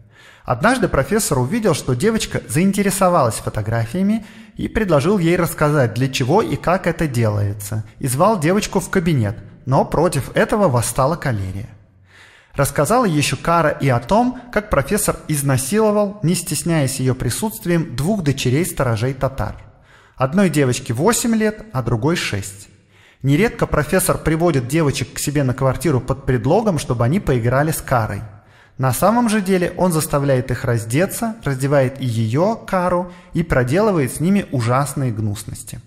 Однажды профессор увидел, что девочка заинтересовалась фотографиями и предложил ей рассказать, для чего и как это делается, и звал девочку в кабинет, но против этого восстала калерия. Рассказала еще Кара и о том, как профессор изнасиловал, не стесняясь ее присутствием, двух дочерей сторожей татар. Одной девочке 8 лет, а другой 6. Нередко профессор приводит девочек к себе на квартиру под предлогом, чтобы они поиграли с Карой. На самом же деле он заставляет их раздеться, раздевает и ее, Кару, и проделывает с ними ужасные гнусности.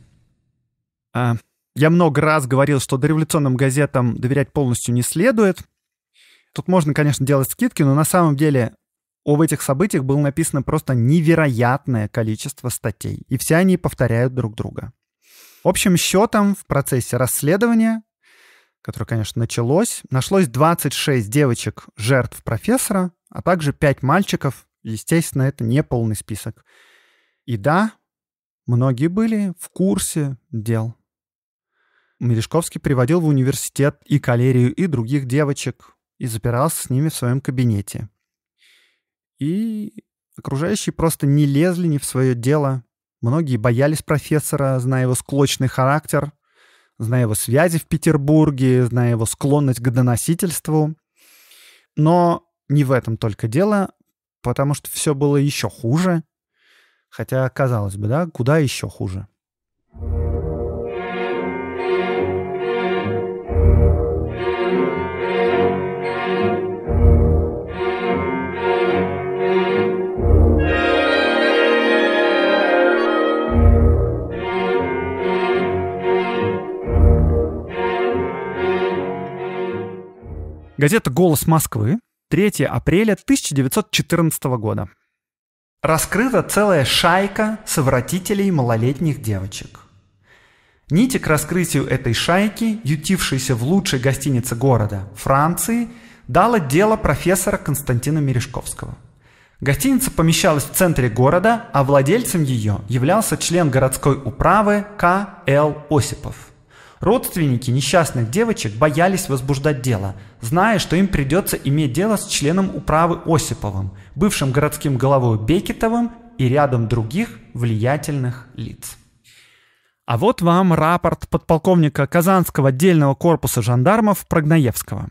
А, я много раз говорил, что дореволюционным газетам доверять полностью не следует – Тут можно, конечно, делать скидки, но на самом деле об этих событиях было написано просто невероятное количество статей, и все они повторяют друг друга. Общим счетом в процессе расследования, которое, конечно, началось, нашлось 26 девочек жертв профессора, а также 5 мальчиков. Естественно, это не полный список. И да, многие были в курсе дел. Мережковский приводил в университет и калерию, и других девочек, и запирался с ними в своем кабинете. И окружающие просто не лезли ни в свое дело. Многие боялись профессора, зная его склочный характер, зная его связи в Петербурге, зная его склонность к доносительству. Но не в этом только дело, потому что все было еще хуже. Хотя, казалось бы, да, куда еще хуже. Газета «Голос Москвы», 3 апреля 1914 года. Раскрыта целая шайка совратителей малолетних девочек. Нити к раскрытию этой шайки, ютившейся в лучшей гостинице города Франции, дало дело профессора Константина Мережковского. Гостиница помещалась в центре города, а владельцем ее являлся член городской управы К. Л. Осипов – Родственники несчастных девочек боялись возбуждать дело, зная, что им придется иметь дело с членом управы Осиповым, бывшим городским головой Бекетовым и рядом других влиятельных лиц. А вот вам рапорт подполковника Казанского отдельного корпуса жандармов Прогноевского.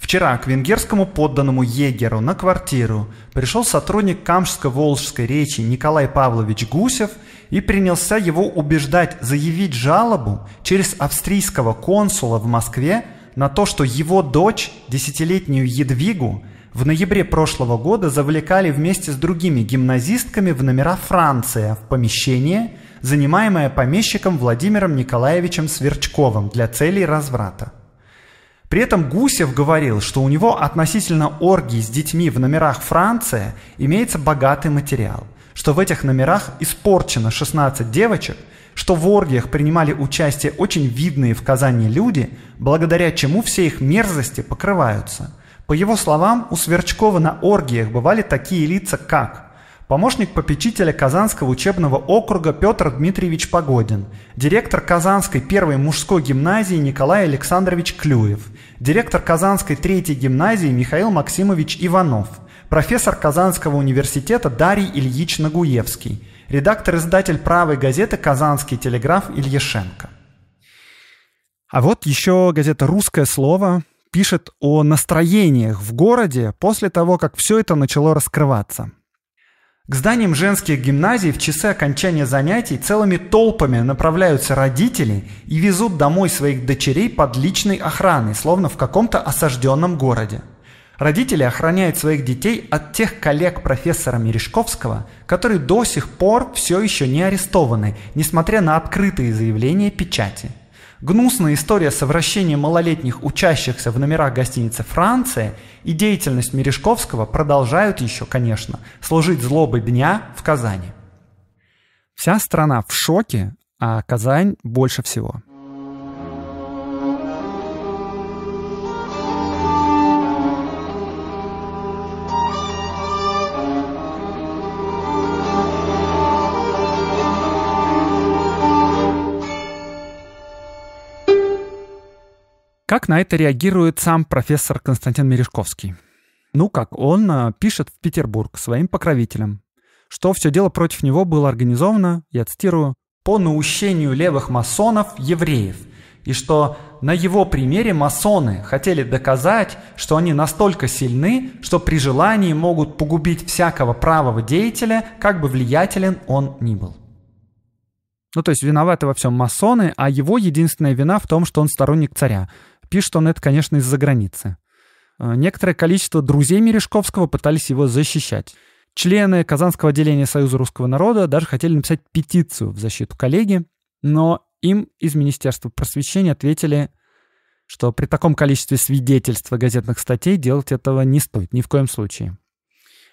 Вчера к венгерскому подданному егеру на квартиру пришел сотрудник Камшско-Волжской речи Николай Павлович Гусев и принялся его убеждать заявить жалобу через австрийского консула в Москве на то, что его дочь, десятилетнюю Едвигу, в ноябре прошлого года завлекали вместе с другими гимназистками в номера Франция в помещение, занимаемое помещиком Владимиром Николаевичем Сверчковым для целей разврата. При этом Гусев говорил, что у него относительно оргий с детьми в номерах Франция имеется богатый материал, что в этих номерах испорчено 16 девочек, что в оргиях принимали участие очень видные в Казани люди, благодаря чему все их мерзости покрываются. По его словам, у Сверчкова на оргиях бывали такие лица, как помощник попечителя Казанского учебного округа Петр Дмитриевич Погодин, директор Казанской первой мужской гимназии Николай Александрович Клюев, директор Казанской третьей гимназии Михаил Максимович Иванов, профессор Казанского университета Дарий Ильич Нагуевский, редактор-издатель правой газеты «Казанский телеграф» Ильяшенко. А вот еще газета «Русское слово» пишет о настроениях в городе после того, как все это начало раскрываться – к зданиям женских гимназий в часы окончания занятий целыми толпами направляются родители и везут домой своих дочерей под личной охраной, словно в каком-то осажденном городе. Родители охраняют своих детей от тех коллег профессора Мережковского, которые до сих пор все еще не арестованы, несмотря на открытые заявления печати – Гнусная история совращения малолетних учащихся в номерах гостиницы «Франция» и деятельность Мережковского продолжают еще, конечно, служить злобой дня в Казани. Вся страна в шоке, а Казань больше всего. Как на это реагирует сам профессор Константин Мережковский? Ну как, он а, пишет в Петербург своим покровителям, что все дело против него было организовано, я цитирую, по наущению левых масонов евреев, и что на его примере масоны хотели доказать, что они настолько сильны, что при желании могут погубить всякого правого деятеля, как бы влиятелен он ни был. Ну, то есть виноваты во всем масоны, а его единственная вина в том, что он сторонник царя. Пишет он это, конечно, из-за границы. А, некоторое количество друзей Мережковского пытались его защищать. Члены Казанского отделения Союза русского народа даже хотели написать петицию в защиту коллеги, но им из Министерства просвещения ответили, что при таком количестве свидетельств и газетных статей делать этого не стоит ни в коем случае.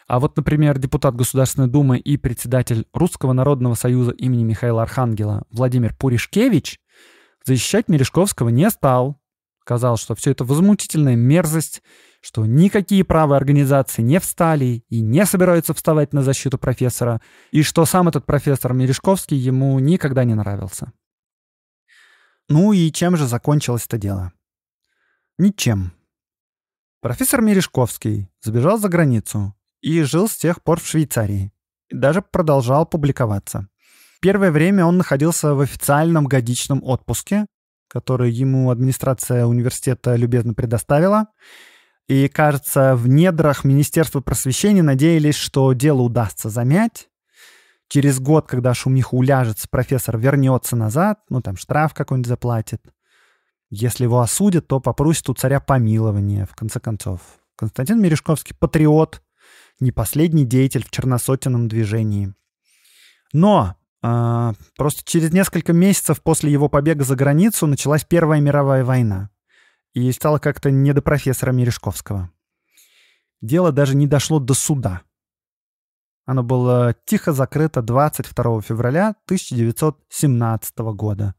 А вот, например, депутат Государственной Думы и председатель Русского народного союза имени Михаила Архангела Владимир Пуришкевич защищать Мережковского не стал, Сказал, что все это возмутительная мерзость, что никакие правые организации не встали и не собираются вставать на защиту профессора, и что сам этот профессор Мережковский ему никогда не нравился. Ну и чем же закончилось это дело? Ничем. Профессор Мережковский забежал за границу и жил с тех пор в Швейцарии. И даже продолжал публиковаться. Первое время он находился в официальном годичном отпуске, который ему администрация университета любезно предоставила. И, кажется, в недрах Министерства просвещения надеялись, что дело удастся замять. Через год, когда шумиха уляжется, профессор вернется назад, ну там штраф какой-нибудь заплатит. Если его осудят, то попросит у царя помилования, в конце концов. Константин Мережковский патриот, не последний деятель в черносотенном движении. Но а, просто через несколько месяцев после его побега за границу началась Первая мировая война. И стало как-то не до профессора Мережковского. Дело даже не дошло до суда. Оно было тихо закрыто 22 февраля 1917 года.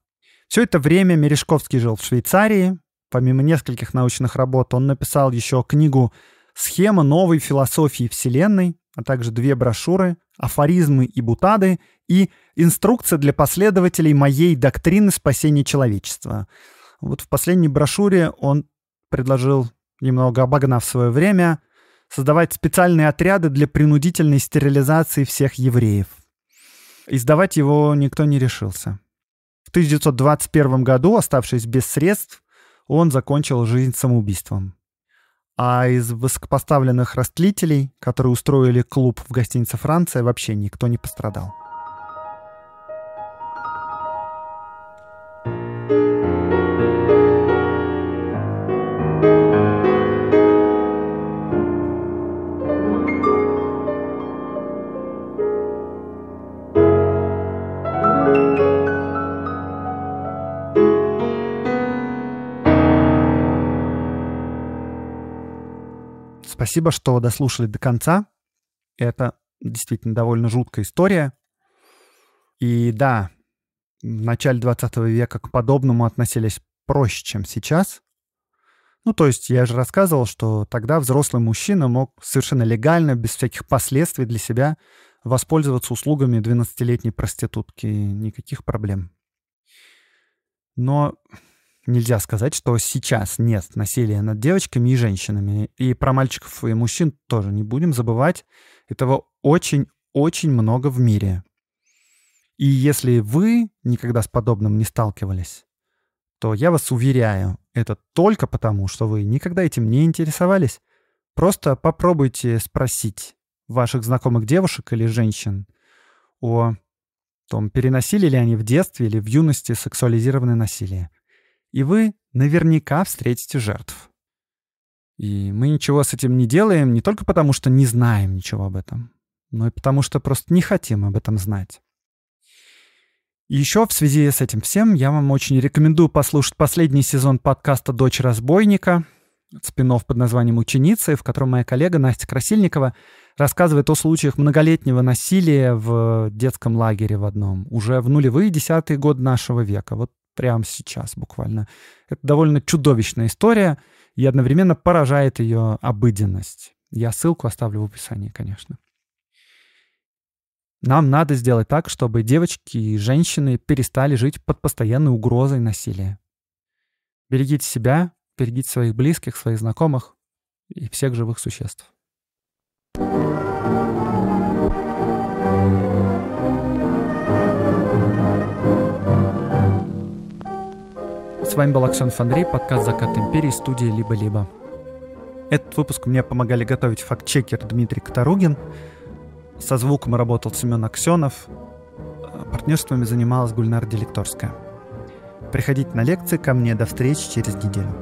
Все это время Мережковский жил в Швейцарии. Помимо нескольких научных работ он написал еще книгу схема новой философии Вселенной, а также две брошюры «Афоризмы и бутады» и «Инструкция для последователей моей доктрины спасения человечества». Вот в последней брошюре он предложил, немного обогнав свое время, создавать специальные отряды для принудительной стерилизации всех евреев. Издавать его никто не решился. В 1921 году, оставшись без средств, он закончил жизнь самоубийством. А из высокопоставленных растлителей, которые устроили клуб в гостинице «Франция», вообще никто не пострадал. Спасибо, что дослушали до конца. Это действительно довольно жуткая история. И да, в начале 20 века к подобному относились проще, чем сейчас. Ну, то есть я же рассказывал, что тогда взрослый мужчина мог совершенно легально, без всяких последствий для себя, воспользоваться услугами 12-летней проститутки. Никаких проблем. Но нельзя сказать, что сейчас нет насилия над девочками и женщинами. И про мальчиков и мужчин тоже не будем забывать. Этого очень-очень много в мире. И если вы никогда с подобным не сталкивались, то я вас уверяю, это только потому, что вы никогда этим не интересовались. Просто попробуйте спросить ваших знакомых девушек или женщин о том, переносили ли они в детстве или в юности сексуализированное насилие и вы наверняка встретите жертв. И мы ничего с этим не делаем не только потому, что не знаем ничего об этом, но и потому, что просто не хотим об этом знать. И еще в связи с этим всем я вам очень рекомендую послушать последний сезон подкаста «Дочь разбойника», Спинов под названием «Ученицы», в котором моя коллега Настя Красильникова рассказывает о случаях многолетнего насилия в детском лагере в одном уже в нулевые десятые годы нашего века. Вот прямо сейчас буквально. Это довольно чудовищная история, и одновременно поражает ее обыденность. Я ссылку оставлю в описании, конечно. Нам надо сделать так, чтобы девочки и женщины перестали жить под постоянной угрозой насилия. Берегите себя, берегите своих близких, своих знакомых и всех живых существ. С вами был Аксенов Андрей, подкаст «Закат империи», студия «Либо-либо». Этот выпуск мне помогали готовить фактчекер Дмитрий Катаругин. Со звуком работал Семен Аксенов. Партнерствами занималась Гульнара Делекторская. Приходите на лекции ко мне. До встречи через неделю.